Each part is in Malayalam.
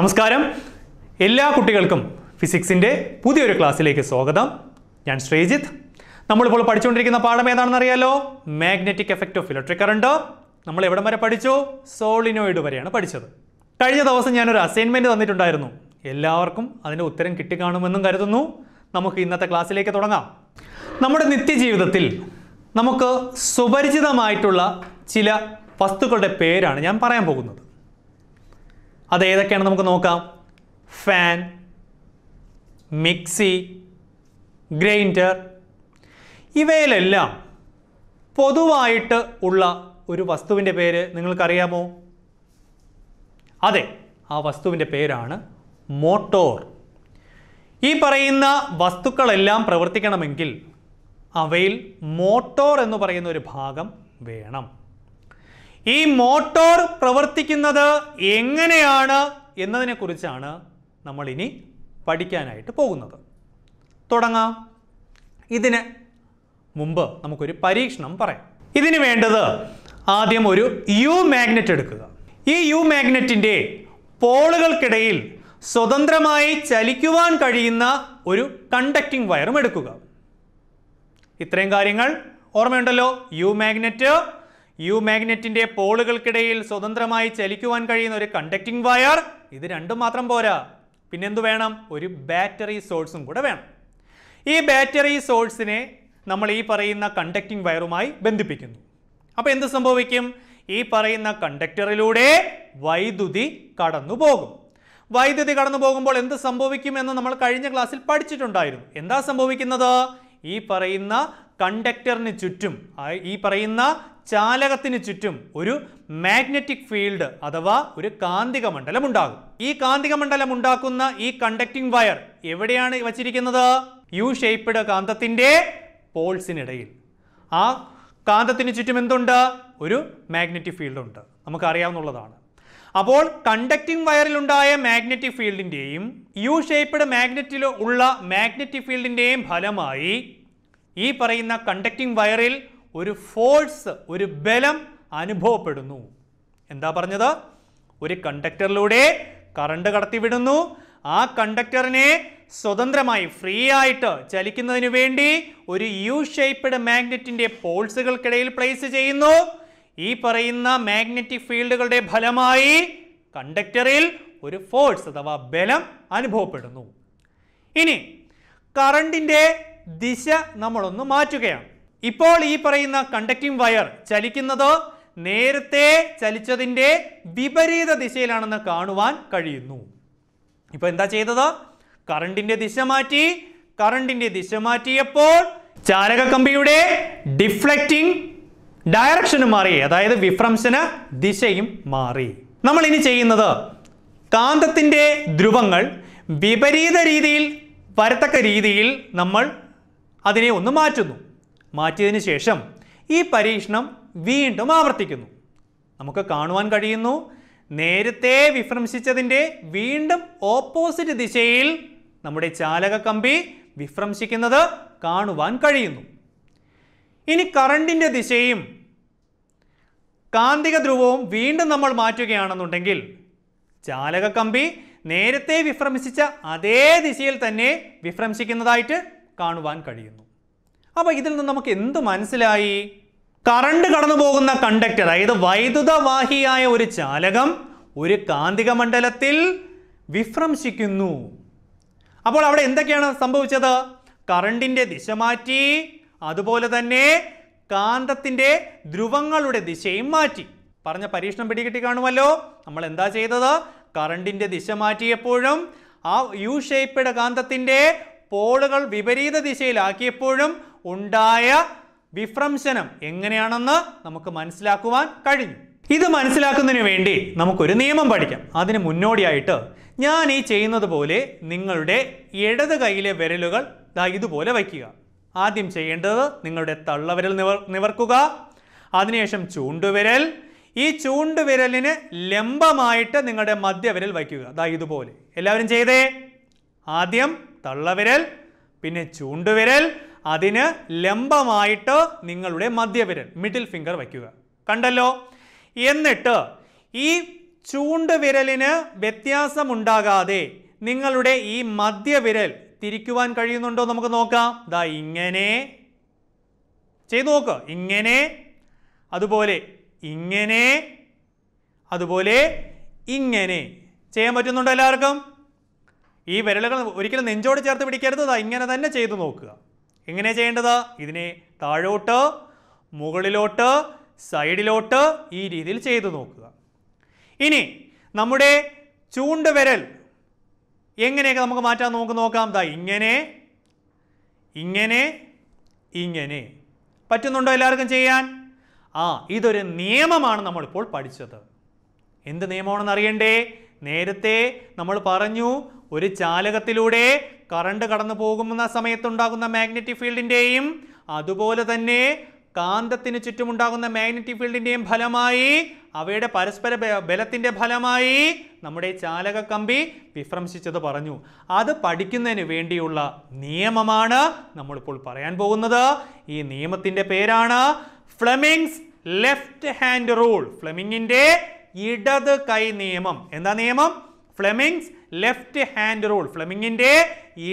നമസ്കാരം എല്ലാ കുട്ടികൾക്കും ഫിസിക്സിൻ്റെ പുതിയൊരു ക്ലാസ്സിലേക്ക് സ്വാഗതം ഞാൻ ശ്രീജിത്ത് നമ്മളിപ്പോൾ പഠിച്ചുകൊണ്ടിരിക്കുന്ന പാഠം ഏതാണെന്ന് അറിയാലോ magnetic effect of electric current നമ്മൾ എവിടം വരെ പഠിച്ചു സോളിനോയിഡ് വരെയാണ് പഠിച്ചത് കഴിഞ്ഞ ദിവസം ഞാനൊരു അസൈൻമെൻറ്റ് തന്നിട്ടുണ്ടായിരുന്നു എല്ലാവർക്കും അതിൻ്റെ ഉത്തരം കിട്ടിക്കാണുമെന്നും കരുതുന്നു നമുക്ക് ഇന്നത്തെ ക്ലാസ്സിലേക്ക് തുടങ്ങാം നമ്മുടെ നിത്യജീവിതത്തിൽ നമുക്ക് സുപരിചിതമായിട്ടുള്ള ചില വസ്തുക്കളുടെ പേരാണ് ഞാൻ പറയാൻ പോകുന്നത് അത് ഏതൊക്കെയാണ് നമുക്ക് നോക്കാം ഫാൻ മിക്സി ഗ്രൈൻഡർ ഇവയിലെല്ലാം പൊതുവായിട്ട് ഉള്ള ഒരു വസ്തുവിൻ്റെ പേര് നിങ്ങൾക്കറിയാമോ അതെ ആ വസ്തുവിൻ്റെ പേരാണ് മോട്ടോർ ഈ പറയുന്ന വസ്തുക്കളെല്ലാം പ്രവർത്തിക്കണമെങ്കിൽ അവയിൽ മോട്ടോർ എന്ന് പറയുന്ന ഒരു ഭാഗം വേണം ഈ മോട്ടോർ പ്രവർത്തിക്കുന്നത് എങ്ങനെയാണ് എന്നതിനെക്കുറിച്ചാണ് കുറിച്ചാണ് നമ്മളിനി പഠിക്കാനായിട്ട് പോകുന്നത് തുടങ്ങാം ഇതിന് മുമ്പ് നമുക്കൊരു പരീക്ഷണം പറയാം ഇതിന് വേണ്ടത് ആദ്യം ഒരു യു മാഗ്നറ്റ് എടുക്കുക ഈ യു മാഗ്നറ്റിൻ്റെ പോളുകൾക്കിടയിൽ സ്വതന്ത്രമായി ചലിക്കുവാൻ കഴിയുന്ന ഒരു കണ്ടക്റ്റിംഗ് വയറും എടുക്കുക ഇത്രയും കാര്യങ്ങൾ ഓർമ്മയുണ്ടല്ലോ യു മാഗ്നറ്റ് യു മാഗ്നറ്റിന്റെ പോളുകൾക്കിടയിൽ സ്വതന്ത്രമായി ചലിക്കുവാൻ കഴിയുന്ന ഒരു കണ്ടക്റ്റിംഗ് വയർ ഇത് രണ്ടും മാത്രം പോരാ പിന്നെന്തു വേണം ഒരു ബാറ്ററി സോഴ്സും കൂടെ വേണം ഈ ബാറ്ററി സോഴ്സിനെ നമ്മൾ ഈ പറയുന്ന കണ്ടക്റ്റിംഗ് വയറുമായി ബന്ധിപ്പിക്കുന്നു അപ്പോൾ എന്ത് സംഭവിക്കും ഈ പറയുന്ന കണ്ടക്ടറിലൂടെ വൈദ്യുതി കടന്നു പോകും വൈദ്യുതി കടന്നു പോകുമ്പോൾ എന്ത് സംഭവിക്കുമെന്ന് നമ്മൾ കഴിഞ്ഞ ക്ലാസ്സിൽ പഠിച്ചിട്ടുണ്ടായിരുന്നു എന്താ സംഭവിക്കുന്നത് ഈ പറയുന്ന കണ്ടക്ടറിന് ചുറ്റും ഈ പറയുന്ന ചാലകത്തിന് ചുറ്റും ഒരു മാഗ്നറ്റിക് ഫീൽഡ് അഥവാ ഒരു കാന്തിക മണ്ഡലം ഉണ്ടാകും ഈ കാന്തിക മണ്ഡലം ഉണ്ടാക്കുന്ന ഈ കണ്ടക്റ്റിംഗ് വയർ എവിടെയാണ് വച്ചിരിക്കുന്നത് യു ഷേപ്പ്ഡ് കാന്തത്തിൻ്റെ പോൾസിനിടയിൽ ആ കാന്തത്തിന് ചുറ്റും എന്തുണ്ട് ഒരു മാഗ്നറ്റിക് ഫീൽഡ് ഉണ്ട് നമുക്കറിയാവുന്നതാണ് അപ്പോൾ കണ്ടക്റ്റിംഗ് വയറിലുണ്ടായ മാഗ്നറ്റിക് ഫീൽഡിൻ്റെയും യു ഷേപ്പ്ഡ് മാഗ്നറ്റിൽ ഉള്ള മാഗ്നറ്റിക് ഫീൽഡിൻ്റെയും ഫലമായി ഈ പറയുന്ന കണ്ടക്റ്റിംഗ് വയറിൽ ഒരു ഫോഴ്സ് ഒരു ബലം അനുഭവപ്പെടുന്നു എന്താ പറഞ്ഞത് ഒരു കണ്ടക്ടറിലൂടെ കറണ്ട് കടത്തിവിടുന്നു ആ കണ്ടക്ടറിനെ സ്വതന്ത്രമായി ഫ്രീ ആയിട്ട് ചലിക്കുന്നതിന് വേണ്ടി ഒരു യു ഷേപ്പ്ഡ് മാഗ്നറ്റിൻ്റെ പോൾസുകൾക്കിടയിൽ പ്ലേസ് ചെയ്യുന്നു ഈ പറയുന്ന മാഗ്നറ്റിക് ഫീൽഡുകളുടെ ഫലമായി കണ്ടക്ടറിൽ ഒരു ഫോഴ്സ് അഥവാ ബലം അനുഭവപ്പെടുന്നു ഇനി കറണ്ടിൻ്റെ ദിശ നമ്മളൊന്ന് മാറ്റുകയാണ് ഇപ്പോൾ ഈ പറയുന്ന കണ്ടക്റ്റിംഗ് വയർ ചലിക്കുന്നത് നേരത്തെ ചലിച്ചതിൻ്റെ വിപരീത ദിശയിലാണെന്ന് കാണുവാൻ കഴിയുന്നു ഇപ്പോൾ എന്താ ചെയ്തത് കറണ്ടിൻ്റെ ദിശ മാറ്റി കറണ്ടിൻ്റെ ദിശ മാറ്റിയപ്പോൾ ചാലക കമ്പിയുടെ ഡിഫ്ലക്റ്റിംഗ് ഡയറക്ഷനും മാറി അതായത് വിഫ്രംശന് ദിശയും മാറി നമ്മൾ ഇനി ചെയ്യുന്നത് കാന്തത്തിൻ്റെ ധ്രുവങ്ങൾ വിപരീത രീതിയിൽ വരത്തക്ക രീതിയിൽ നമ്മൾ അതിനെ ഒന്ന് മാറ്റുന്നു മാറ്റിയതിന് ശേഷം ഈ പരീക്ഷണം വീണ്ടും ആവർത്തിക്കുന്നു നമുക്ക് കാണുവാൻ കഴിയുന്നു നേരത്തെ വിഭ്രംശിച്ചതിൻ്റെ വീണ്ടും ഓപ്പോസിറ്റ് ദിശയിൽ നമ്മുടെ ചാലക കമ്പി വിഭ്രംശിക്കുന്നത് കാണുവാൻ കഴിയുന്നു ഇനി കറണ്ടിൻ്റെ ദിശയും കാന്തിക ധ്രുവവും വീണ്ടും നമ്മൾ മാറ്റുകയാണെന്നുണ്ടെങ്കിൽ ചാലക കമ്പി നേരത്തെ വിഭ്രംശിച്ച അതേ ദിശയിൽ തന്നെ വിഭ്രംശിക്കുന്നതായിട്ട് കാണുവാൻ കഴിയുന്നു അപ്പോൾ ഇതിൽ നിന്ന് നമുക്ക് എന്ത് മനസ്സിലായി കറണ്ട് കടന്നു പോകുന്ന കണ്ടക്ടർ അതായത് വൈദ്യുതവാഹിയായ ഒരു ചാലകം ഒരു കാന്തിക മണ്ഡലത്തിൽ വിഭ്രംശിക്കുന്നു അപ്പോൾ അവിടെ എന്തൊക്കെയാണ് സംഭവിച്ചത് കറണ്ടിൻ്റെ ദിശ മാറ്റി അതുപോലെ തന്നെ കാന്തത്തിൻ്റെ ധ്രുവങ്ങളുടെ ദിശയും മാറ്റി പറഞ്ഞ പരീക്ഷണം പിടികിട്ടി കാണുമല്ലോ നമ്മൾ എന്താ ചെയ്തത് കറണ്ടിൻ്റെ ദിശ മാറ്റിയപ്പോഴും ആ യു ഷേപ്പഡ് കാന്തത്തിൻ്റെ പോളുകൾ വിപരീത ദിശയിലാക്കിയപ്പോഴും ഉണ്ടായ വിഭ്രംശനം എങ്ങനെയാണെന്ന് നമുക്ക് മനസ്സിലാക്കുവാൻ കഴിഞ്ഞു ഇത് മനസ്സിലാക്കുന്നതിന് വേണ്ടി നമുക്കൊരു നിയമം പഠിക്കാം അതിന് മുന്നോടിയായിട്ട് ഞാൻ ഈ ചെയ്യുന്നത് പോലെ നിങ്ങളുടെ ഇടത് കൈയിലെ വിരലുകൾ ദാ ഇതുപോലെ വയ്ക്കുക ആദ്യം ചെയ്യേണ്ടത് നിങ്ങളുടെ തള്ളവിരൽ നിവർ നിവർക്കുക അതിനുശേഷം ചൂണ്ടുവിരൽ ഈ ചൂണ്ടുവിരലിന് ലംബമായിട്ട് നിങ്ങളുടെ മധ്യവിരൽ വയ്ക്കുക ദാ ഇതുപോലെ എല്ലാവരും ചെയ്തേ ആദ്യം തള്ളവിരൽ പിന്നെ ചൂണ്ടുവിരൽ അതിന് ലംബമായിട്ട് നിങ്ങളുടെ മധ്യവിരൽ മിഡിൽ ഫിംഗർ വയ്ക്കുക കണ്ടല്ലോ എന്നിട്ട് ഈ ചൂണ്ടുവിരലിന് വ്യത്യാസമുണ്ടാകാതെ നിങ്ങളുടെ ഈ മധ്യവിരൽ തിരിക്കുവാൻ കഴിയുന്നുണ്ടോ നമുക്ക് നോക്കാം ദാ ഇങ്ങനെ ചെയ്തു നോക്ക് ഇങ്ങനെ അതുപോലെ ഇങ്ങനെ അതുപോലെ ഇങ്ങനെ ചെയ്യാൻ പറ്റുന്നുണ്ടോ എല്ലാവർക്കും ഈ വിരലുകൾ ഒരിക്കലും നെഞ്ചോട് ചേർത്ത് പിടിക്കരുത് ഇങ്ങനെ തന്നെ ചെയ്തു നോക്കുക എങ്ങനെ ചെയ്യേണ്ടത് ഇതിനെ താഴോട്ട് മുകളിലോട്ട് സൈഡിലോട്ട് ഈ രീതിയിൽ ചെയ്തു നോക്കുക ഇനി നമ്മുടെ ചൂണ്ടുവിരൽ എങ്ങനെയൊക്കെ നമുക്ക് മാറ്റാൻ നമുക്ക് നോക്കാം ദാ ഇങ്ങനെ ഇങ്ങനെ ഇങ്ങനെ പറ്റുന്നുണ്ടോ എല്ലാവർക്കും ചെയ്യാൻ ആ ഇതൊരു നിയമമാണ് നമ്മളിപ്പോൾ പഠിച്ചത് എന്ത് നിയമമാണെന്ന് അറിയണ്ടേ നേരത്തെ നമ്മൾ പറഞ്ഞു ഒരു ചാലകത്തിലൂടെ കറണ്ട് കടന്നു പോകുന്ന സമയത്തുണ്ടാകുന്ന മാഗ്നറ്റിക് ഫീൽഡിൻ്റെയും അതുപോലെ തന്നെ കാന്തത്തിന് ചുറ്റുമുണ്ടാകുന്ന മാഗ്നറ്റിക് ഫീൽഡിൻ്റെയും ഫലമായി അവയുടെ പരസ്പര ബലത്തിൻ്റെ ഫലമായി നമ്മുടെ ചാലക കമ്പി വിഭ്രംശിച്ചത് പറഞ്ഞു അത് പഠിക്കുന്നതിന് വേണ്ടിയുള്ള നിയമമാണ് നമ്മളിപ്പോൾ പറയാൻ പോകുന്നത് ഈ നിയമത്തിൻ്റെ പേരാണ് ഫ്ലെമിങ്സ് ലെഫ്റ്റ് ഹാൻഡ് റൂൾ ഫ്ലെമിങ്ങിന്റെ ഇടത് കൈ നിയമം എന്താ നിയമം ഫ്ലെമിങ്സ് ലെഫ്റ്റ് ഹാൻഡ് റൂൾ ഫ്ലെമിങ്ങിൻ്റെ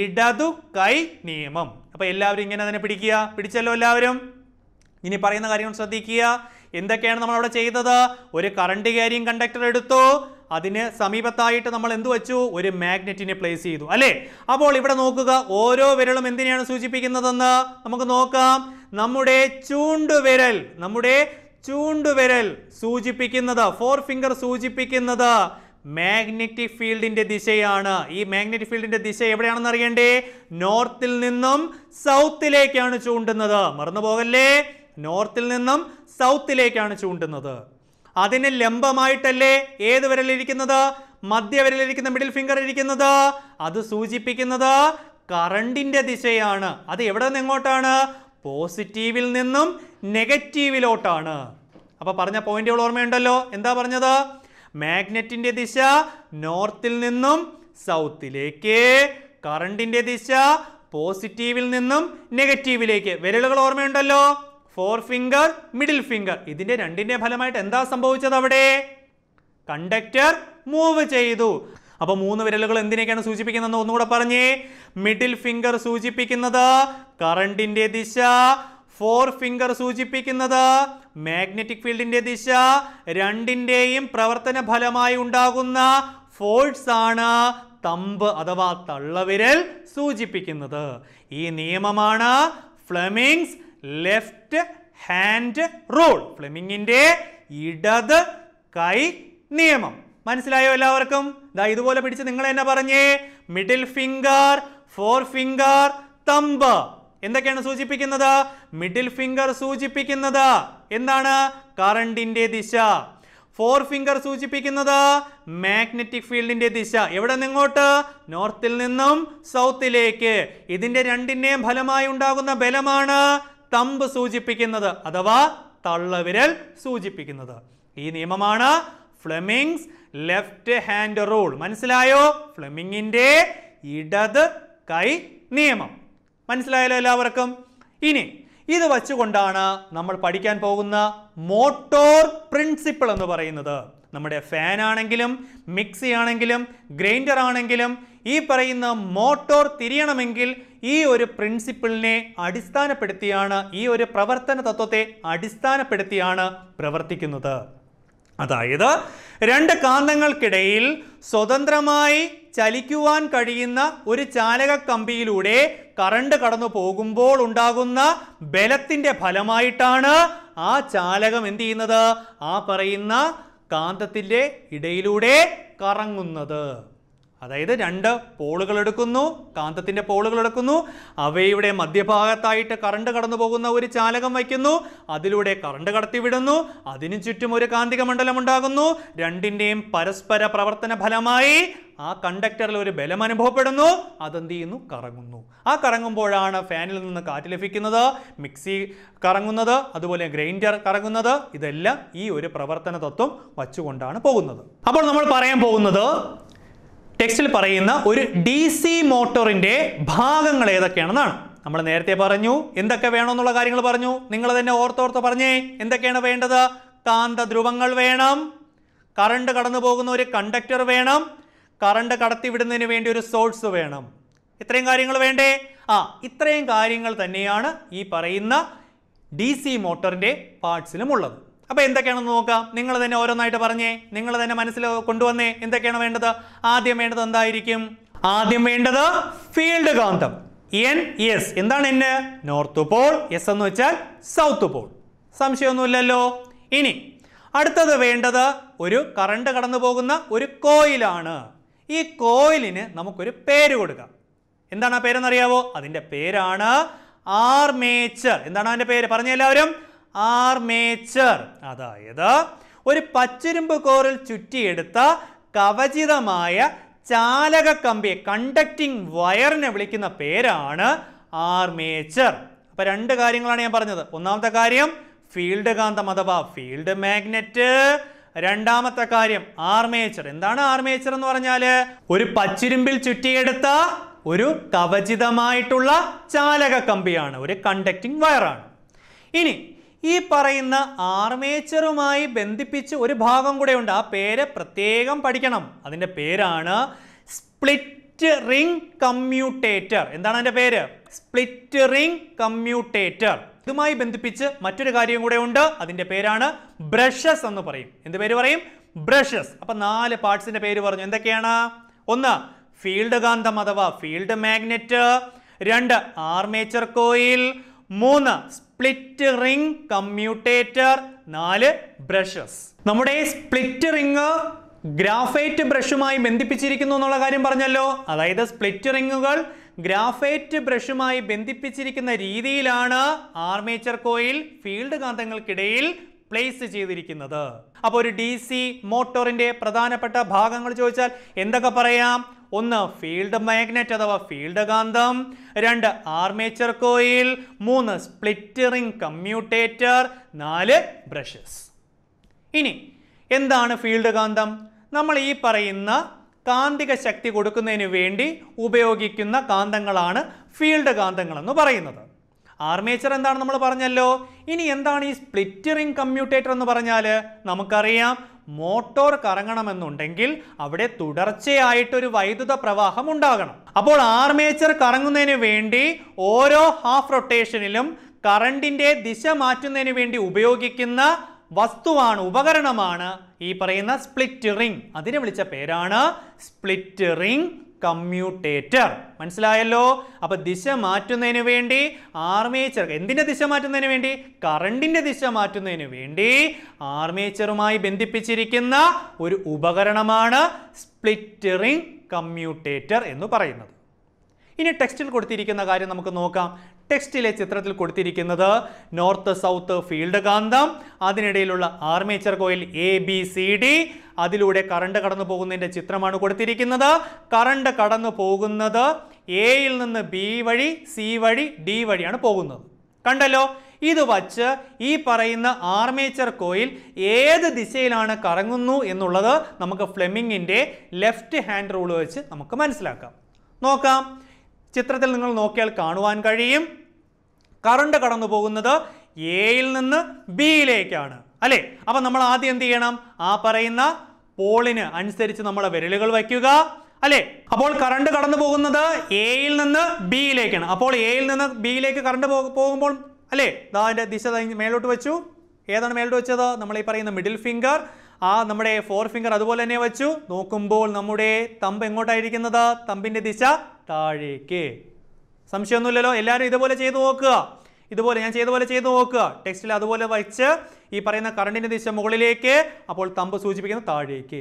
ഇടതു കൈ നിയമം അപ്പോൾ എല്ലാവരും ഇങ്ങനെ തന്നെ പിടിക്കുക പിടിച്ചല്ലോ എല്ലാവരും ഇനി പറയുന്ന കാര്യങ്ങൾ ശ്രദ്ധിക്കുക എന്തൊക്കെയാണ് നമ്മൾ അവിടെ ചെയ്തത് ഒരു കറണ്ട് ക്യാരിങ് കണ്ടക്ടർ എടുത്തു അതിന് സമീപത്തായിട്ട് നമ്മൾ എന്ത് വെച്ചു ഒരു മാഗ്നറ്റിനെ പ്ലേസ് ചെയ്തു അല്ലേ അപ്പോൾ ഇവിടെ നോക്കുക ഓരോ വിരലും എന്തിനെയാണ് സൂചിപ്പിക്കുന്നതെന്ന് നമുക്ക് നോക്കാം നമ്മുടെ ചൂണ്ടുവിരൽ നമ്മുടെ ചൂണ്ടുവിരൽ സൂചിപ്പിക്കുന്നത് ഫോർ ഫിംഗർ സൂചിപ്പിക്കുന്നത് മാഗ്നറ്റിക് ഫീൽഡിൻ്റെ ദിശയാണ് ഈ മാഗ്നറ്റിക് ഫീൽഡിൻ്റെ ദിശ എവിടെയാണെന്ന് അറിയണ്ടേ നോർത്തിൽ നിന്നും സൗത്തിലേക്കാണ് ചൂണ്ടുന്നത് മറന്നു പോകല്ലേ നോർത്തിൽ നിന്നും സൗത്തിലേക്കാണ് ചൂണ്ടുന്നത് അതിന് ലംബമായിട്ടല്ലേ ഏത് വിരലിരിക്കുന്നത് മധ്യവിരലിരിക്കുന്ന മിഡിൽ ഫിംഗർ ഇരിക്കുന്നത് അത് സൂചിപ്പിക്കുന്നത് കറണ്ടിൻ്റെ ദിശയാണ് അത് എവിടെ നിന്ന് എങ്ങോട്ടാണ് പോസിറ്റീവിൽ നിന്നും നെഗറ്റീവിലോട്ടാണ് അപ്പോൾ പറഞ്ഞ പോയിന്റുകൾ ഓർമ്മയുണ്ടല്ലോ എന്താ പറഞ്ഞത് മാഗ്നറ്റിൻ്റെ ദിശ നോർത്തിൽ നിന്നും സൗത്തിലേക്ക് കറണ്ടിൻ്റെ ദിശ പോസിറ്റീവിൽ നിന്നും നെഗറ്റീവിലേക്ക് വിരലുകൾ ഓർമ്മയുണ്ടല്ലോ ഫോർ ഫിംഗർ മിഡിൽ ഫിംഗർ ഇതിൻ്റെ രണ്ടിൻ്റെ ഫലമായിട്ട് എന്താ സംഭവിച്ചത് അവിടെ കണ്ടക്ടർ മൂവ് ചെയ്തു അപ്പോൾ മൂന്ന് വിരലുകൾ എന്തിനേക്കാണ് സൂചിപ്പിക്കുന്നത് ഒന്നുകൂടെ പറഞ്ഞേ മിഡിൽ ഫിംഗർ സൂചിപ്പിക്കുന്നത് കറണ്ടിൻ്റെ ദിശ ഫോർ ഫിംഗർ സൂചിപ്പിക്കുന്നത് മാഗ്നറ്റിക് ഫീൽഡിന്റെ ദിശ രണ്ടിൻ്റെയും പ്രവർത്തന ഫലമായി ഉണ്ടാകുന്ന ഫോഴ്സ് ആണ് തമ്പ് അഥവാ തള്ളവിരൽ സൂചിപ്പിക്കുന്നത് ഈ നിയമമാണ് ഫ്ലെമിങ്സ് ലെഫ്റ്റ് ഹാൻഡ് റൂൾ ഫ്ലെമിങ്ങിൻ്റെ ഇടത് കൈ നിയമം മനസ്സിലായോ എല്ലാവർക്കും ദാ ഇതുപോലെ പിടിച്ച് നിങ്ങൾ എന്നെ പറഞ്ഞേ middle finger forefinger thumb എന്തൊക്കെയാണ് സൂചിപ്പിക്കുന്നത് മിഡിൽ ഫിംഗർ സൂചിപ്പിക്കുന്നത് എന്താണ് കറണ്ടിൻ്റെ ദിശ ഫോർ ഫിംഗർ സൂചിപ്പിക്കുന്നത് മാഗ്നറ്റിക് ഫീൽഡിൻ്റെ ദിശ എവിടെ നിങ്ങോട്ട് നോർത്തിൽ നിന്നും സൗത്തിലേക്ക് ഇതിൻ്റെ രണ്ടിൻ്റെയും ഫലമായി ഉണ്ടാകുന്ന ബലമാണ് തമ്പ് സൂചിപ്പിക്കുന്നത് അഥവാ തള്ളവിരൽ സൂചിപ്പിക്കുന്നത് ഈ നിയമമാണ് ഫ്ലെമിങ്സ് ലെഫ്റ്റ് ഹാൻഡ് റൂൾ മനസ്സിലായോ ഫ്ലെമിങ്ങിൻ്റെ ഇടത് കൈ നിയമം മനസ്സിലായല്ലോ എല്ലാവർക്കും ഇനി ഇത് വച്ചുകൊണ്ടാണ് നമ്മൾ പഠിക്കാൻ പോകുന്ന മോട്ടോർ പ്രിൻസിപ്പിൾ എന്ന് പറയുന്നത് നമ്മുടെ ഫാൻ ആണെങ്കിലും മിക്സി ആണെങ്കിലും ഗ്രൈൻഡർ ആണെങ്കിലും ഈ പറയുന്ന മോട്ടോർ തിരിയണമെങ്കിൽ ഈ ഒരു പ്രിൻസിപ്പിളിനെ അടിസ്ഥാനപ്പെടുത്തിയാണ് ഈ ഒരു പ്രവർത്തന തത്വത്തെ അടിസ്ഥാനപ്പെടുത്തിയാണ് പ്രവർത്തിക്കുന്നത് അതായത് രണ്ട് കാന്തങ്ങൾക്കിടയിൽ സ്വതന്ത്രമായി ചലിക്കുവാൻ കഴിയുന്ന ഒരു ചാലക കമ്പിയിലൂടെ കറണ്ട് കടന്നു പോകുമ്പോൾ ഉണ്ടാകുന്ന ബലത്തിൻ്റെ ഫലമായിട്ടാണ് ആ ചാലകം എന്ത് ചെയ്യുന്നത് ആ പറയുന്ന കാന്തത്തിൻ്റെ ഇടയിലൂടെ കറങ്ങുന്നത് അതായത് രണ്ട് പോളുകൾ എടുക്കുന്നു കാന്തത്തിൻ്റെ പോളുകൾ എടുക്കുന്നു അവയുടെ മധ്യഭാഗത്തായിട്ട് കറണ്ട് കടന്നു പോകുന്ന ഒരു ചാലകം വയ്ക്കുന്നു അതിലൂടെ കറണ്ട് കടത്തിവിടുന്നു അതിനു ചുറ്റും ഒരു കാന്തിക മണ്ഡലം ഉണ്ടാകുന്നു രണ്ടിൻ്റെയും പരസ്പര പ്രവർത്തന ഫലമായി ആ കണ്ടക്ടറിൽ ഒരു ബലം അനുഭവപ്പെടുന്നു അതെന്ത് ചെയ്യുന്നു കറങ്ങുന്നു ആ കറങ്ങുമ്പോഴാണ് ഫാനിൽ നിന്ന് കാറ്റ് ലഭിക്കുന്നത് മിക്സി കറങ്ങുന്നത് അതുപോലെ ഗ്രൈൻഡർ കറങ്ങുന്നത് ഇതെല്ലാം ഈ ഒരു പ്രവർത്തന തത്വം വച്ചുകൊണ്ടാണ് പോകുന്നത് അപ്പോൾ നമ്മൾ പറയാൻ പോകുന്നത് ടെക്സ്റ്റിൽ പറയുന്ന ഒരു ഡി സി മോട്ടോറിൻ്റെ ഭാഗങ്ങൾ ഏതൊക്കെയാണെന്നാണ് നമ്മൾ നേരത്തെ പറഞ്ഞു എന്തൊക്കെ വേണമെന്നുള്ള കാര്യങ്ങൾ പറഞ്ഞു നിങ്ങൾ തന്നെ ഓർത്തോർത്ത് പറഞ്ഞേ എന്തൊക്കെയാണ് വേണ്ടത് കാന്ത ധ്രുവങ്ങൾ വേണം കറണ്ട് കടന്നു പോകുന്ന ഒരു കണ്ടക്ടർ വേണം കറണ്ട് കടത്തിവിടുന്നതിന് വേണ്ടി ഒരു സോഴ്സ് വേണം ഇത്രയും കാര്യങ്ങൾ വേണ്ടേ ആ ഇത്രയും കാര്യങ്ങൾ തന്നെയാണ് ഈ പറയുന്ന ഡി സി മോട്ടറിൻ്റെ പാർട്സിലും ഉള്ളത് അപ്പോൾ എന്തൊക്കെയാണെന്ന് നോക്കാം നിങ്ങൾ തന്നെ ഓരോന്നായിട്ട് പറഞ്ഞേ നിങ്ങൾ തന്നെ മനസ്സിൽ കൊണ്ടുവന്നേ എന്തൊക്കെയാണ് വേണ്ടത് ആദ്യം വേണ്ടത് എന്തായിരിക്കും ആദ്യം വേണ്ടത് ഫീൽഡ് കാന്തം എൻ എസ് എന്താണ് എന്ന് നോർത്ത് പോൾ എസ് എന്ന് വെച്ചാൽ സൗത്ത് പോൾ സംശയമൊന്നുമില്ലല്ലോ ഇനി അടുത്തത് വേണ്ടത് ഒരു കറണ്ട് കടന്നു പോകുന്ന ഒരു കോയിലാണ് ഈ കോയിലിന് നമുക്കൊരു പേര് കൊടുക്കാം എന്താണ് ആ പേരെന്നറിയാവോ അതിൻ്റെ പേരാണ് ആർമേച്ചർ എന്താണ് അതിൻ്റെ പേര് പറഞ്ഞ എല്ലാവരും ആർമേച്ചർ അതായത് ഒരു പച്ചിരുമ്പ് കോറിൽ ചുറ്റിയെടുത്ത കവചിതമായ ചാലക കമ്പിയെ കണ്ടക്റ്റിംഗ് വയറിനെ വിളിക്കുന്ന പേരാണ് ആർമേച്ചർ അപ്പോൾ രണ്ട് കാര്യങ്ങളാണ് ഞാൻ പറഞ്ഞത് ഒന്നാമത്തെ കാര്യം ഫീൽഡ് കാന്തം അഥവാ ഫീൽഡ് മാഗ്നറ്റ് രണ്ടാമത്തെ കാര്യം ആർമേച്ചർ എന്താണ് ആർമേച്ചർ എന്ന് പറഞ്ഞാൽ ഒരു പച്ചിരുമ്പിൽ ചുറ്റിയെടുത്ത ഒരു കവചിതമായിട്ടുള്ള ചാലക കമ്പിയാണ് ഒരു കണ്ടക്റ്റിംഗ് വയറാണ് ഇനി ഈ പറയുന്ന ആർമേച്ചറുമായി ബന്ധിപ്പിച്ച് ഒരു ഭാഗം കൂടെ ഉണ്ട് ആ പേര് പ്രത്യേകം പഠിക്കണം അതിൻ്റെ പേരാണ് സ്പ്ലിറ്റ് റിംഗ് കമ്മ്യൂട്ടേറ്റർ എന്താണ് അതിൻ്റെ പേര് സ്പ്ലിറ്റ് റിംഗ് കമ്മ്യൂട്ടേറ്റർ ഇതുമായി ബന്ധിപ്പിച്ച് മറ്റൊരു കാര്യം കൂടെ ഉണ്ട് അതിൻ്റെ പേരാണ് ബ്രഷസ് എന്ന് പറയും എന്ത് പേര് പറയും ബ്രഷസ് അപ്പം നാല് പാർട്സിൻ്റെ പേര് പറഞ്ഞു എന്തൊക്കെയാണ് ഒന്ന് ഫീൽഡ് കാന്തം അഥവാ ഫീൽഡ് മാഗ്നറ്റ് രണ്ട് ആർമേച്ചർ കോയിൽ മൂന്ന് സ്പ്ലിറ്റ് റിംഗ് കമ്മ്യൂട്ടേറ്റർ നാല് ബ്രഷസ് നമ്മുടെ സ്പ്ലിറ്റ് റിംഗ് ഗ്രാഫൈറ്റ് ബ്രഷുമായി ബന്ധിപ്പിച്ചിരിക്കുന്നു എന്നുള്ള കാര്യം പറഞ്ഞല്ലോ അതായത് സ്പ്ലിറ്റ് റിങ്ങുകൾ ഗ്രാഫൈറ്റ് ബ്രഷുമായി ബന്ധിപ്പിച്ചിരിക്കുന്ന രീതിയിലാണ് ആർമേച്ചർ കോയിൽ ഫീൽഡ് കാന്തങ്ങൾക്കിടയിൽ പ്ലേസ് ചെയ്തിരിക്കുന്നത് അപ്പോൾ ഒരു ഡി സി മോട്ടോറിൻ്റെ പ്രധാനപ്പെട്ട ഭാഗങ്ങൾ ചോദിച്ചാൽ എന്തൊക്കെ പറയാം ഒന്ന് ഫീൽഡ് മാഗ്നറ്റ് അഥവാ ഫീൽഡ് കാന്തം രണ്ട് ആർമേച്ചർ കോയിൽ മൂന്ന് സ്പ്ലിറ്ററിംഗ് കമ്മ്യൂട്ടേറ്റർ നാല് ബ്രഷസ് ഇനി എന്താണ് ഫീൽഡ് കാന്തം നമ്മൾ ഈ പറയുന്ന കാന്തിക ശക്തി കൊടുക്കുന്നതിന് വേണ്ടി ഉപയോഗിക്കുന്ന കാന്തങ്ങളാണ് ഫീൽഡ് കാന്തങ്ങളെന്ന് പറയുന്നത് ആർമേച്ചർ എന്താണ് നമ്മൾ പറഞ്ഞല്ലോ ഇനി എന്താണ് ഈ സ്പ്ലിറ്ററിംഗ് കമ്മ്യൂട്ടേറ്റർ എന്ന് പറഞ്ഞാൽ നമുക്കറിയാം മോട്ടോർ കറങ്ങണമെന്നുണ്ടെങ്കിൽ അവിടെ തുടർച്ചയായിട്ടൊരു വൈദ്യുത പ്രവാഹം ഉണ്ടാകണം അപ്പോൾ ആർമേച്ചർ കറങ്ങുന്നതിന് വേണ്ടി ഓരോ ഹാഫ് റൊട്ടേഷനിലും കറണ്ടിൻ്റെ ദിശ മാറ്റുന്നതിന് വേണ്ടി ഉപയോഗിക്കുന്ന വസ്തുവാണ് ഉപകരണമാണ് ഈ പറയുന്ന സ്പ്ലിറ്റ് റിംഗ് അതിനെ വിളിച്ച പേരാണ് സ്പ്ലിറ്റ് റിംഗ് കമ്മ്യൂട്ടേറ്റർ മനസ്സിലായല്ലോ അപ്പോൾ ദിശ മാറ്റുന്നതിന് വേണ്ടി ആർമേച്ചർ എന്തിന്റെ ദിശ മാറ്റുന്നതിന് വേണ്ടി കറണ്ടിന്റെ ദിശ മാറ്റുന്നതിന് വേണ്ടി ആർമേച്ചറുമായി ബന്ധിപ്പിച്ചിരിക്കുന്ന ഒരു ഉപകരണമാണ് സ്പ്ലിറ്ററിംഗ് കമ്മ്യൂട്ടേറ്റർ എന്ന് പറയുന്നത് ഇനി ടെക്സ്റ്റിൽ കൊടുത്തിരിക്കുന്ന കാര്യം നമുക്ക് നോക്കാം ടെക്സ്റ്റിലെ ചിത്രത്തിൽ കൊടുത്തിരിക്കുന്നത് നോർത്ത് സൗത്ത് ഫീൽഡ് കാന്തം അതിനിടയിലുള്ള armature coil A B C D അതിലൂടെ കറണ്ട് കടന്നു പോകുന്നതിൻ്റെ ചിത്രമാണ് കൊടുത്തിരിക്കുന്നത് കറണ്ട് കടന്നു പോകുന്നത് എയിൽ നിന്ന് ബി വഴി സി വഴി ഡി വഴിയാണ് പോകുന്നത് കണ്ടല്ലോ ഇത് വച്ച് ഈ പറയുന്ന ആർമേച്ചർ കോയിൽ ഏത് ദിശയിലാണ് കറങ്ങുന്നു എന്നുള്ളത് നമുക്ക് ഫ്ലെമിങ്ങിൻ്റെ ലെഫ്റ്റ് ഹാൻഡ് റൂൾ വെച്ച് നമുക്ക് മനസ്സിലാക്കാം നോക്കാം ചിത്രത്തിൽ നിങ്ങൾ നോക്കിയാൽ കാണുവാൻ കഴിയും കറണ്ട് കടന്നു പോകുന്നത് എയിൽ നിന്ന് ബിയിലേക്കാണ് അല്ലേ അപ്പം നമ്മൾ ആദ്യം എന്ത് ചെയ്യണം ആ പറയുന്ന പോളിന് അനുസരിച്ച് നമ്മളെ വിരലുകൾ വയ്ക്കുക അല്ലേ അപ്പോൾ കറണ്ട് കടന്നു പോകുന്നത് എയിൽ നിന്ന് ബിയിലേക്കാണ് അപ്പോൾ എയിൽ നിന്ന് ബിയിലേക്ക് കറണ്ട് പോകുമ്പോൾ അല്ലേ ഇതാ അതിൻ്റെ ദിശ മേലോട്ട് വെച്ചു ഏതാണ് മേലോട്ട് വെച്ചത് നമ്മൾ ഈ പറയുന്ന മിഡിൽ ഫിംഗർ ആ നമ്മുടെ ഫോർ ഫിംഗർ അതുപോലെ തന്നെ വെച്ചു നോക്കുമ്പോൾ നമ്മുടെ തമ്പ് എങ്ങോട്ടായിരിക്കുന്നത് തമ്പിൻ്റെ ദിശ താഴേക്ക് സംശയമൊന്നുമില്ലല്ലോ എല്ലാവരും ഇതുപോലെ ചെയ്തു നോക്കുക ഇതുപോലെ ഞാൻ ചെയ്ത പോലെ ചെയ്തു നോക്കുക ടെക്സ്റ്റിൽ അതുപോലെ വച്ച് ഈ പറയുന്ന കറണ്ടിന്റെ ദിശ മുകളിലേക്ക് അപ്പോൾ തമ്പ് സൂചിപ്പിക്കുന്ന താഴേക്ക്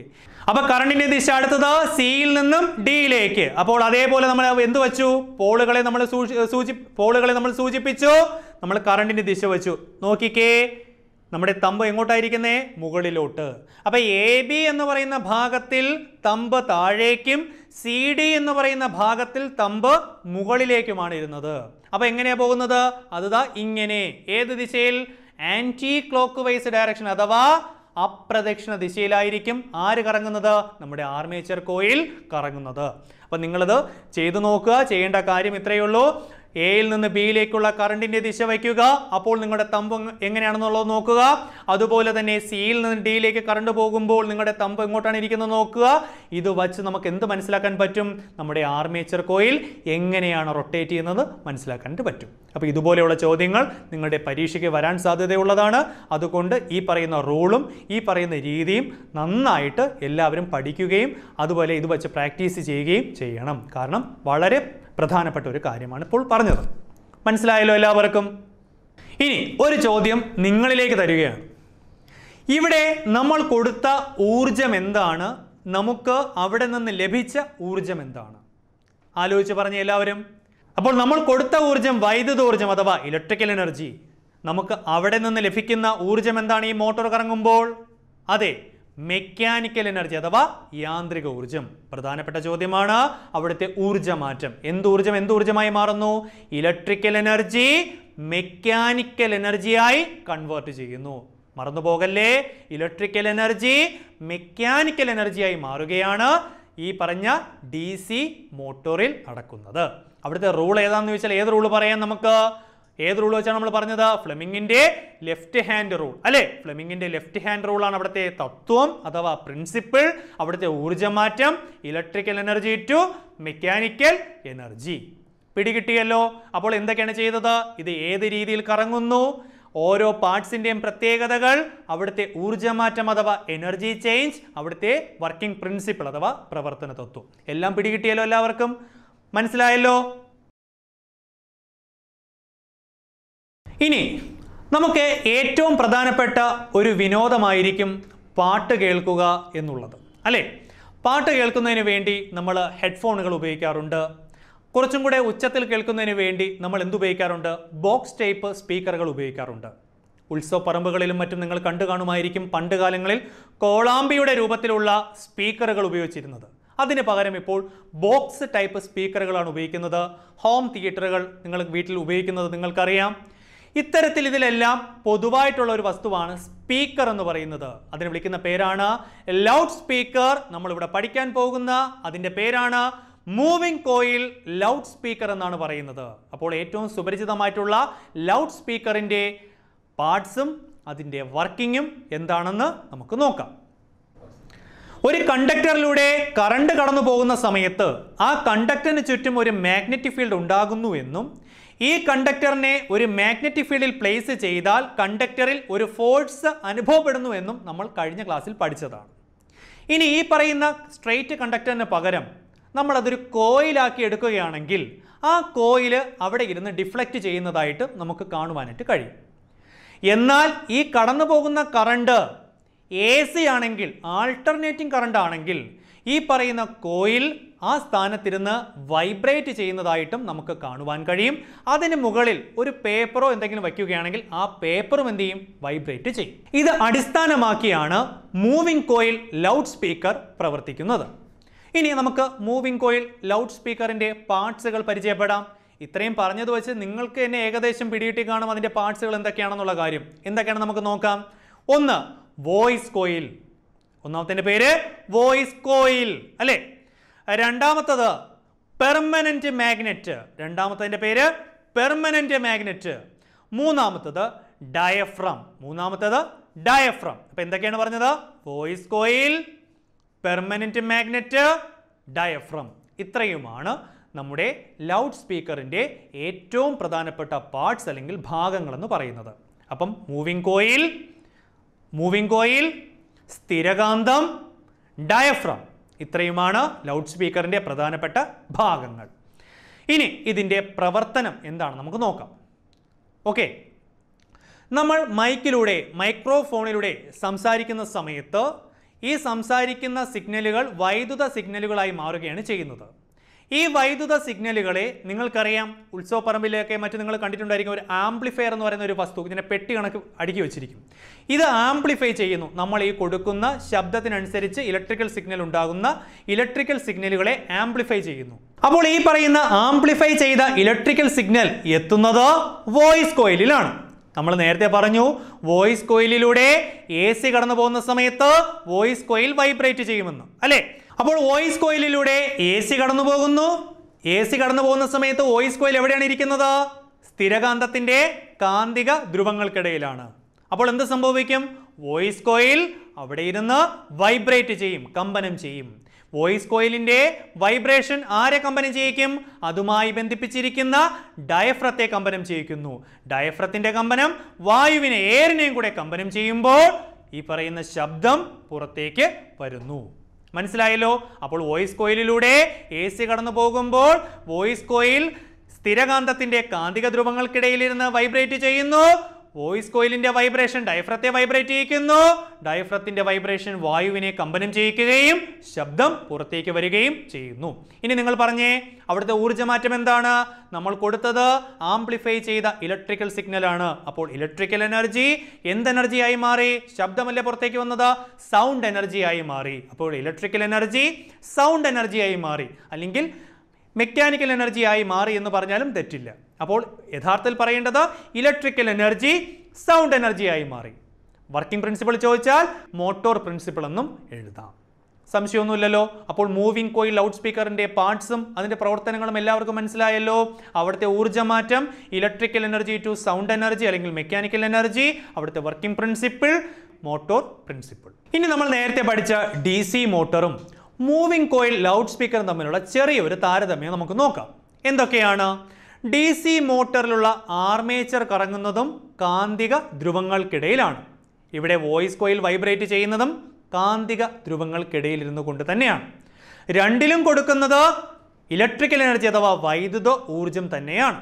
അപ്പൊ കറണ്ടിന്റെ ദിശ അടുത്തത് സിയിൽ നിന്നും ഡിയിലേക്ക് അപ്പോൾ അതേപോലെ നമ്മൾ എന്ത് വെച്ചു പോളുകളെ നമ്മൾ സൂചി പോളുകളെ നമ്മൾ സൂചിപ്പിച്ചു നമ്മൾ കറണ്ടിന്റെ ദിശ വെച്ചു നോക്കിക്കേ നമ്മുടെ തമ്പ് എങ്ങോട്ടായിരിക്കുന്നേ മുകളിലോട്ട് അപ്പോൾ എ ബി എന്ന് പറയുന്ന ഭാഗത്തിൽ തമ്പ് താഴേക്കും സി ഡി എന്ന് പറയുന്ന ഭാഗത്തിൽ തമ്പ് മുകളിലേക്കുമാണ് ഇരുന്നത് അപ്പോൾ എങ്ങനെയാണ് പോകുന്നത് അതുതാ ഇങ്ങനെ ഏത് ദിശയിൽ ആൻറ്റി ക്ലോക്ക് വൈസ് ഡയറക്ഷൻ അഥവാ അപ്രദക്ഷിണ ദിശയിലായിരിക്കും ആര് കറങ്ങുന്നത് നമ്മുടെ ആർമേച്ചർ കോയിൽ കറങ്ങുന്നത് അപ്പം നിങ്ങളത് ചെയ്തു നോക്കുക ചെയ്യേണ്ട കാര്യം ഇത്രയേ ഉള്ളൂ എയിൽ നിന്ന് ബിയിലേക്കുള്ള കറണ്ടിൻ്റെ ദിശ വയ്ക്കുക അപ്പോൾ നിങ്ങളുടെ തമ്പ് എങ്ങനെയാണെന്നുള്ളത് നോക്കുക അതുപോലെ തന്നെ സിയിൽ നിന്ന് ഡിയിലേക്ക് കറണ്ട് പോകുമ്പോൾ നിങ്ങളുടെ തമ്പ് എങ്ങോട്ടാണ് ഇരിക്കുന്നത് നോക്കുക ഇത് വച്ച് നമുക്ക് എന്ത് മനസ്സിലാക്കാൻ പറ്റും നമ്മുടെ ആർമേച്ചർ കോയിൽ എങ്ങനെയാണ് റൊട്ടേറ്റ് ചെയ്യുന്നത് മനസ്സിലാക്കാൻ പറ്റും അപ്പോൾ ഇതുപോലെയുള്ള ചോദ്യങ്ങൾ നിങ്ങളുടെ പരീക്ഷയ്ക്ക് വരാൻ സാധ്യതയുള്ളതാണ് അതുകൊണ്ട് ഈ പറയുന്ന റൂളും ഈ പറയുന്ന രീതിയും നന്നായിട്ട് എല്ലാവരും പഠിക്കുകയും അതുപോലെ ഇത് വച്ച് പ്രാക്ടീസ് ചെയ്യുകയും ചെയ്യണം കാരണം വളരെ പ്രധാനപ്പെട്ട ഒരു കാര്യമാണ് ഇപ്പോൾ പറഞ്ഞത് മനസ്സിലായല്ലോ എല്ലാവർക്കും ഇനി ഒരു ചോദ്യം നിങ്ങളിലേക്ക് തരികയാണ് ഇവിടെ നമ്മൾ കൊടുത്ത ഊർജം എന്താണ് നമുക്ക് അവിടെ നിന്ന് ലഭിച്ച ഊർജം എന്താണ് ആലോചിച്ച് പറഞ്ഞ എല്ലാവരും അപ്പോൾ നമ്മൾ കൊടുത്ത ഊർജം വൈദ്യുതോർജം അഥവാ ഇലക്ട്രിക്കൽ എനർജി നമുക്ക് അവിടെ നിന്ന് ലഭിക്കുന്ന ഊർജം എന്താണ് ഈ മോട്ടോർ കറങ്ങുമ്പോൾ അതെ മെക്കാനിക്കൽ എനർജി അഥവാ യാന്ത്രിക ഊർജം പ്രധാനപ്പെട്ട ചോദ്യമാണ് അവിടുത്തെ ഊർജ്ജമാറ്റം എന്ത് ഊർജ്ജം എന്ത് ഊർജ്ജമായി മാറുന്നു ഇലക്ട്രിക്കൽ എനർജി മെക്കാനിക്കൽ എനർജിയായി കൺവേർട്ട് ചെയ്യുന്നു മറന്നു പോകല്ലേ ഇലക്ട്രിക്കൽ എനർജി മെക്കാനിക്കൽ എനർജിയായി മാറുകയാണ് ഈ പറഞ്ഞ ഡി സി മോട്ടോറിൽ അടക്കുന്നത് അവിടുത്തെ റൂൾ ഏതാണെന്ന് ചോദിച്ചാൽ ഏത് റൂൾ പറയാം നമുക്ക് ഏത് റൂൾ വെച്ചാണ് നമ്മൾ പറഞ്ഞത് ഫ്ലെമിങ്ങിൻ്റെ ലെഫ്റ്റ് ഹാൻഡ് റൂൾ അല്ലേ ഫ്ലെമിങ്ങിൻ്റെ ലെഫ്റ്റ് ഹാൻഡ് റൂൾ ആണ് അവിടുത്തെ തത്വം അഥവാ പ്രിൻസിപ്പിൾ അവിടുത്തെ ഊർജ്ജമാറ്റം electrical energy to mechanical energy പിടികിട്ടിയല്ലോ അപ്പോൾ എന്തൊക്കെയാണ് ചെയ്തത് ഇത് ഏത് രീതിയിൽ കറങ്ങുന്നു ഓരോ പാർട്സിൻ്റെയും പ്രത്യേകതകൾ അവിടുത്തെ ഊർജ്ജമാറ്റം അഥവാ എനർജി ചേഞ്ച് അവിടുത്തെ വർക്കിംഗ് പ്രിൻസിപ്പിൾ അഥവാ പ്രവർത്തന തത്വം എല്ലാം പിടികിട്ടിയല്ലോ എല്ലാവർക്കും മനസ്സിലായല്ലോ ഇനി നമുക്ക് ഏറ്റവും പ്രധാനപ്പെട്ട ഒരു വിനോദമായിരിക്കും പാട്ട് കേൾക്കുക എന്നുള്ളത് അല്ലേ പാട്ട് കേൾക്കുന്നതിന് വേണ്ടി നമ്മൾ ഹെഡ്ഫോണുകൾ ഉപയോഗിക്കാറുണ്ട് കുറച്ചും കൂടെ ഉച്ചത്തിൽ കേൾക്കുന്നതിന് വേണ്ടി നമ്മൾ എന്തുപയോഗിക്കാറുണ്ട് ബോക്സ് ടൈപ്പ് സ്പീക്കറുകൾ ഉപയോഗിക്കാറുണ്ട് ഉത്സവപ്പറമ്പുകളിലും മറ്റും നിങ്ങൾ കണ്ടു കാണുമായിരിക്കും പണ്ട് കാലങ്ങളിൽ കോളാമ്പിയുടെ രൂപത്തിലുള്ള സ്പീക്കറുകൾ ഉപയോഗിച്ചിരുന്നത് അതിന് പകരം ഇപ്പോൾ ബോക്സ് ടൈപ്പ് സ്പീക്കറുകളാണ് ഉപയോഗിക്കുന്നത് ഹോം തിയേറ്ററുകൾ നിങ്ങൾ വീട്ടിൽ ഉപയോഗിക്കുന്നത് നിങ്ങൾക്കറിയാം ഇത്തരത്തിൽ ഇതിലെല്ലാം പൊതുവായിട്ടുള്ള ഒരു വസ്തുവാണ് സ്പീക്കർ എന്ന് പറയുന്നത് അതിന് വിളിക്കുന്ന പേരാണ് ലൗഡ് സ്പീക്കർ നമ്മളിവിടെ പഠിക്കാൻ പോകുന്ന അതിൻ്റെ പേരാണ് മൂവിംഗ് കോയിൽ ലൗഡ് സ്പീക്കർ എന്നാണ് പറയുന്നത് അപ്പോൾ ഏറ്റവും സുപരിചിതമായിട്ടുള്ള ലൗഡ് സ്പീക്കറിൻ്റെ പാർട്സും അതിൻ്റെ വർക്കിങ്ങും എന്താണെന്ന് നമുക്ക് നോക്കാം ഒരു കണ്ടക്ടറിലൂടെ കറണ്ട് കടന്നു പോകുന്ന സമയത്ത് ആ കണ്ടക്ടറിന് ചുറ്റും ഒരു മാഗ്നറ്റിക് ഫീൽഡ് ഉണ്ടാകുന്നു എന്നും ഈ കണ്ടക്ടറിനെ ഒരു മാഗ്നറ്റിക് ഫീൽഡിൽ പ്ലേസ് ചെയ്താൽ കണ്ടക്ടറിൽ ഒരു ഫോഴ്സ് അനുഭവപ്പെടുന്നു എന്നും നമ്മൾ കഴിഞ്ഞ ക്ലാസ്സിൽ പഠിച്ചതാണ് ഇനി ഈ പറയുന്ന സ്ട്രെയിറ്റ് കണ്ടക്ടറിന് പകരം നമ്മളതൊരു കോയിലാക്കി എടുക്കുകയാണെങ്കിൽ ആ കോയില് അവിടെ ഇരുന്ന് ഡിഫ്ലക്റ്റ് ചെയ്യുന്നതായിട്ട് നമുക്ക് കാണുവാനായിട്ട് കഴിയും എന്നാൽ ഈ കടന്നു പോകുന്ന കറണ്ട് എ സി ആണെങ്കിൽ ആൾട്ടർനേറ്റിംഗ് കറണ്ട് ആണെങ്കിൽ ഈ പറയുന്ന കോയിൽ ആ സ്ഥാനത്തിരുന്ന് വൈബ്രേറ്റ് ചെയ്യുന്നതായിട്ടും നമുക്ക് കാണുവാൻ കഴിയും അതിന് മുകളിൽ ഒരു പേപ്പറോ എന്തെങ്കിലും വയ്ക്കുകയാണെങ്കിൽ ആ പേപ്പറും എന്ത് ചെയ്യും വൈബ്രേറ്റ് ചെയ്യും ഇത് അടിസ്ഥാനമാക്കിയാണ് മൂവിംഗ് കോയിൽ ലൗഡ് സ്പീക്കർ പ്രവർത്തിക്കുന്നത് ഇനി നമുക്ക് മൂവിംഗ് കോയിൽ ലൗഡ് സ്പീക്കറിൻ്റെ പാർട്സുകൾ പരിചയപ്പെടാം ഇത്രയും പറഞ്ഞത് വെച്ച് നിങ്ങൾക്ക് തന്നെ ഏകദേശം പിടിയിട്ടി കാണും അതിൻ്റെ പാർട്സുകൾ എന്തൊക്കെയാണെന്നുള്ള കാര്യം എന്തൊക്കെയാണ് നമുക്ക് നോക്കാം ഒന്ന് വോയിസ് കോയിൽ ഒന്നാമത്തെ പേര് വോയിസ് കോയിൽ അല്ലേ രണ്ടാമത്തത് പെർമനൻറ്റ് മാഗ്നറ്റ് രണ്ടാമത്തതിൻ്റെ പേര് പെർമനൻറ്റ് മാഗ്നറ്റ് മൂന്നാമത്തത് ഡയഫ്രം മൂന്നാമത്തത് ഡയഫ്രം അപ്പം എന്തൊക്കെയാണ് പറഞ്ഞത് voice coil permanent magnet diaphragm ഇത്രയുമാണ് നമ്മുടെ ലൗഡ് സ്പീക്കറിൻ്റെ ഏറ്റവും പ്രധാനപ്പെട്ട പാർട്സ് അല്ലെങ്കിൽ ഭാഗങ്ങളെന്ന് പറയുന്നത് അപ്പം മൂവിങ് കോയിൽ മൂവിങ് കോയിൽ സ്ഥിരകാന്തം ഡയഫ്രം ഇത്രയുമാണ് ലൗഡ് സ്പീക്കറിൻ്റെ പ്രധാനപ്പെട്ട ഭാഗങ്ങൾ ഇനി ഇതിൻ്റെ പ്രവർത്തനം എന്താണ് നമുക്ക് നോക്കാം ഓക്കെ നമ്മൾ മൈക്കിലൂടെ മൈക്രോഫോണിലൂടെ സംസാരിക്കുന്ന സമയത്ത് ഈ സംസാരിക്കുന്ന സിഗ്നലുകൾ വൈദ്യുത സിഗ്നലുകളായി മാറുകയാണ് ചെയ്യുന്നത് ഈ വൈദ്യുത സിഗ്നലുകളെ നിങ്ങൾക്കറിയാം ഉത്സവപ്പറമ്പിലൊക്കെ മറ്റു നിങ്ങൾ കണ്ടിട്ടുണ്ടായിരിക്കും ഒരു ആംപ്ലിഫയർ എന്ന് പറയുന്ന ഒരു വസ്തു ഇതിനെ പെട്ടി കണക്ക് അടുക്കി വെച്ചിരിക്കും ഇത് ആംപ്ലിഫൈ ചെയ്യുന്നു നമ്മൾ ഈ കൊടുക്കുന്ന ശബ്ദത്തിനനുസരിച്ച് ഇലക്ട്രിക്കൽ സിഗ്നൽ ഉണ്ടാകുന്ന ഇലക്ട്രിക്കൽ സിഗ്നലുകളെ ആംപ്ലിഫൈ ചെയ്യുന്നു അപ്പോൾ ഈ പറയുന്ന ആംപ്ലിഫൈ ചെയ്ത ഇലക്ട്രിക്കൽ സിഗ്നൽ എത്തുന്നത് വോയിസ് കോയിലിലാണ് നമ്മൾ നേരത്തെ പറഞ്ഞു വോയിസ് കോയിലിലൂടെ എ സി കടന്നു പോകുന്ന സമയത്ത് വോയിസ് കോയിൽ വൈബ്രേറ്റ് ചെയ്യുമെന്ന് അല്ലേ അപ്പോൾ വോയിസ് കോയിലിലൂടെ എ സി കടന്നു പോകുന്നു എ സി കടന്നു പോകുന്ന സമയത്ത് വോയിസ് കോയിൽ എവിടെയാണ് ഇരിക്കുന്നത് സ്ഥിരകാന്തത്തിൻ്റെ കാന്തിക ധ്രുവങ്ങൾക്കിടയിലാണ് അപ്പോൾ എന്ത് സംഭവിക്കും വോയിസ് കോയിൽ അവിടെ ഇരുന്ന് വൈബ്രേറ്റ് ചെയ്യും കമ്പനം ചെയ്യും വോയിസ് കോയിലിൻ്റെ വൈബ്രേഷൻ ആരെ കമ്പനം ചെയ്യിക്കും അതുമായി ബന്ധിപ്പിച്ചിരിക്കുന്ന ഡയഫ്രത്തെ കമ്പനം ചെയ്യിക്കുന്നു ഡയഫ്രത്തിൻ്റെ കമ്പനം വായുവിനെ ഏറിനെയും കൂടെ കമ്പനം ചെയ്യുമ്പോൾ ഈ പറയുന്ന ശബ്ദം പുറത്തേക്ക് വരുന്നു മനസ്സിലായല്ലോ അപ്പോൾ വോയിസ് കോയിലിലൂടെ എ സി കടന്നു പോകുമ്പോൾ വോയിസ് കോയിൽ സ്ഥിരകാന്തത്തിന്റെ കാന്തിക ധ്രുവങ്ങൾക്കിടയിലിരുന്ന് വൈബ്രേറ്റ് ചെയ്യുന്നു വോയിസ് കോയിലിന്റെ വൈബ്രേഷൻ ഡയഫ്രത്തെ വൈബ്രേറ്റ് ചെയ്യിക്കുന്നു ഡയഫ്രത്തിന്റെ വൈബ്രേഷൻ വായുവിനെ കമ്പനം ചെയ്യിക്കുകയും ശബ്ദം പുറത്തേക്ക് വരികയും ചെയ്യുന്നു ഇനി നിങ്ങൾ പറഞ്ഞേ അവിടുത്തെ ഊർജ്ജമാറ്റം എന്താണ് നമ്മൾ കൊടുത്തത് ആംപ്ലിഫൈ ചെയ്ത ഇലക്ട്രിക്കൽ സിഗ്നൽ ആണ് അപ്പോൾ ഇലക്ട്രിക്കൽ എനർജി എന്ത് എനർജിയായി മാറി ശബ്ദമല്ലേ പുറത്തേക്ക് വന്നത് സൗണ്ട് എനർജി ആയി മാറി അപ്പോൾ ഇലക്ട്രിക്കൽ എനർജി സൗണ്ട് എനർജി ആയി മാറി അല്ലെങ്കിൽ മെക്കാനിക്കൽ എനർജിയായി മാറി എന്ന് പറഞ്ഞാലും തെറ്റില്ല അപ്പോൾ യഥാർത്ഥത്തിൽ പറയേണ്ടത് ഇലക്ട്രിക്കൽ എനർജി സൗണ്ട് എനർജിയായി മാറി വർക്കിംഗ് പ്രിൻസിപ്പിൾ ചോദിച്ചാൽ മോട്ടോർ പ്രിൻസിപ്പിൾ എന്നും എഴുതാം സംശയമൊന്നുമില്ലല്ലോ അപ്പോൾ മൂവിംഗ് കോയിൽ ലൗഡ് സ്പീക്കറിൻ്റെ പാർട്സും അതിൻ്റെ പ്രവർത്തനങ്ങളും എല്ലാവർക്കും മനസ്സിലായല്ലോ അവിടുത്തെ ഊർജ്ജമാറ്റം electrical energy to sound energy അല്ലെങ്കിൽ മെക്കാനിക്കൽ എനർജി അവിടുത്തെ വർക്കിംഗ് പ്രിൻസിപ്പിൾ മോട്ടോർ പ്രിൻസിപ്പിൾ ഇനി നമ്മൾ നേരത്തെ പഠിച്ച ഡി മോട്ടറും മൂവിംഗ് കോയിൽ ലൗഡ് സ്പീക്കറും തമ്മിലുള്ള ചെറിയൊരു താരതമ്യം നമുക്ക് നോക്കാം എന്തൊക്കെയാണ് ഡി സി മോട്ടറിലുള്ള ആർമേച്ചർ കറങ്ങുന്നതും കാന്തിക ധ്രുവങ്ങൾക്കിടയിലാണ് ഇവിടെ വോയിസ് കോയിൽ വൈബ്രേറ്റ് ചെയ്യുന്നതും കാന്തിക ധ്രുവങ്ങൾക്കിടയിൽ കൊണ്ട് തന്നെയാണ് രണ്ടിലും കൊടുക്കുന്നത് ഇലക്ട്രിക്കൽ എനർജി അഥവാ വൈദ്യുത ഊർജം തന്നെയാണ്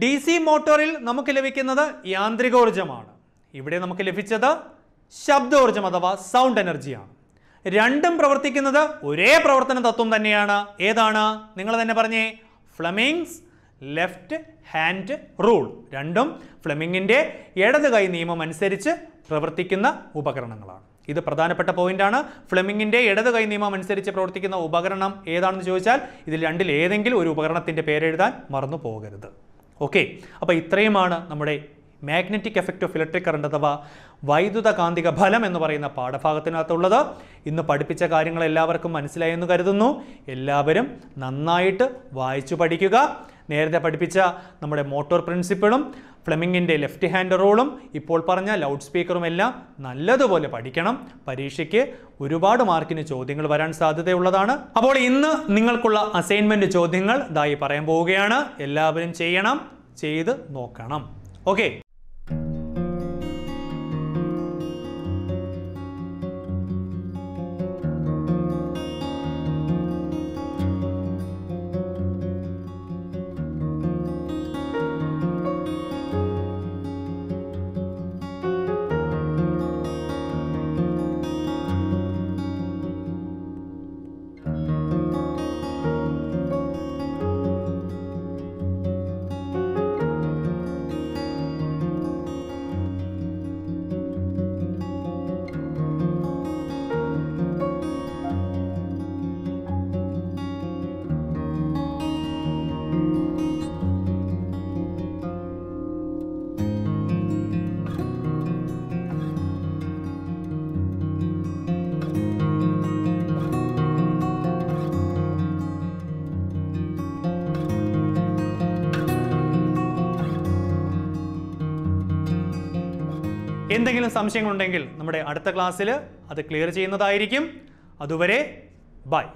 ഡി സി മോട്ടോറിൽ നമുക്ക് ലഭിക്കുന്നത് യാന്ത്രികോർജമാണ് ഇവിടെ നമുക്ക് ലഭിച്ചത് ശബ്ദോർജം അഥവാ സൗണ്ട് എനർജിയാണ് രണ്ടും പ്രവർത്തിക്കുന്നത് ഒരേ പ്രവർത്തന തത്വം തന്നെയാണ് ഏതാണ് നിങ്ങൾ തന്നെ പറഞ്ഞേ ഫ്ലമിങ്സ് ലെഫ്റ്റ് ഹാൻഡ് റൂൾ രണ്ടും ഫ്ലമിങ്ങിൻ്റെ ഇടത് കൈ നിയമം അനുസരിച്ച് പ്രവർത്തിക്കുന്ന ഉപകരണങ്ങളാണ് ഇത് പ്രധാനപ്പെട്ട പോയിന്റാണ് ഫ്ലെമിങ്ങിൻ്റെ ഇടത് കൈ നിയമം അനുസരിച്ച് പ്രവർത്തിക്കുന്ന ഉപകരണം ഏതാണെന്ന് ചോദിച്ചാൽ ഇതിൽ രണ്ടിൽ ഏതെങ്കിലും ഒരു ഉപകരണത്തിൻ്റെ പേരെഴുതാൻ മറന്നു പോകരുത് ഓക്കെ അപ്പോൾ ഇത്രയുമാണ് നമ്മുടെ magnetic effect of electric current അഥവാ വൈദ്യുത കാന്തിക ഫലം എന്ന് പറയുന്ന പാഠഭാഗത്തിനകത്തുള്ളത് ഇന്ന് പഠിപ്പിച്ച കാര്യങ്ങൾ എല്ലാവർക്കും മനസ്സിലായെന്ന് കരുതുന്നു എല്ലാവരും നന്നായിട്ട് വായിച്ചു പഠിക്കുക നേരത്തെ പഠിപ്പിച്ച നമ്മുടെ മോട്ടോർ പ്രിൻസിപ്പിളും ഫ്ലെമിങ്ങിൻ്റെ ലെഫ്റ്റ് ഹാൻഡ് റോളും ഇപ്പോൾ പറഞ്ഞ ലൗഡ് സ്പീക്കറും എല്ലാം നല്ലതുപോലെ പഠിക്കണം പരീക്ഷയ്ക്ക് ഒരുപാട് മാർക്കിന് ചോദ്യങ്ങൾ വരാൻ സാധ്യതയുള്ളതാണ് അപ്പോൾ ഇന്ന് നിങ്ങൾക്കുള്ള അസൈൻമെൻറ്റ് ചോദ്യങ്ങൾ ഇതായി പറയാൻ പോവുകയാണ് എല്ലാവരും ചെയ്യണം ചെയ്ത് നോക്കണം ഓക്കെ എന്തെങ്കിലും സംശയങ്ങളുണ്ടെങ്കിൽ നമ്മുടെ അടുത്ത ക്ലാസ്സിൽ അത് ക്ലിയർ ചെയ്യുന്നതായിരിക്കും അതുവരെ ബൈ